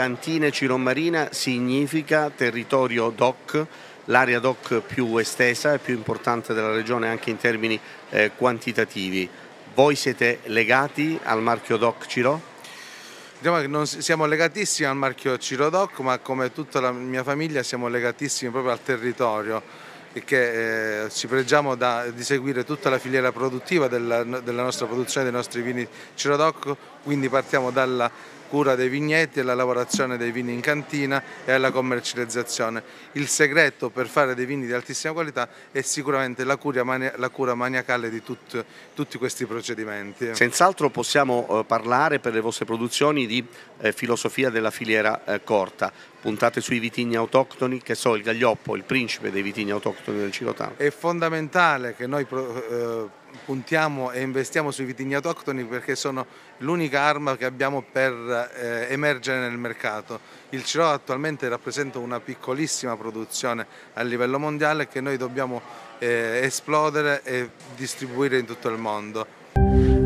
Cantine Marina significa territorio DOC, l'area DOC più estesa e più importante della regione anche in termini eh, quantitativi. Voi siete legati al marchio DOC Ciro? Diciamo che non siamo legatissimi al marchio Ciro DOC, ma come tutta la mia famiglia siamo legatissimi proprio al territorio e che eh, ci pregiamo da, di seguire tutta la filiera produttiva della, della nostra produzione dei nostri vini Ciro DOC, quindi partiamo dalla cura dei vigneti, alla lavorazione dei vini in cantina e alla commercializzazione. Il segreto per fare dei vini di altissima qualità è sicuramente la cura, mania, la cura maniacale di tut, tutti questi procedimenti. Senz'altro possiamo eh, parlare per le vostre produzioni di eh, filosofia della filiera eh, corta, puntate sui vitigni autoctoni, che so, il Gaglioppo, il principe dei vitigni autoctoni del Cilotano. È fondamentale che noi eh, puntiamo e investiamo sui vitigni autoctoni perché sono l'unica arma che abbiamo per eh, emergere nel mercato. Il Ciro attualmente rappresenta una piccolissima produzione a livello mondiale che noi dobbiamo eh, esplodere e distribuire in tutto il mondo.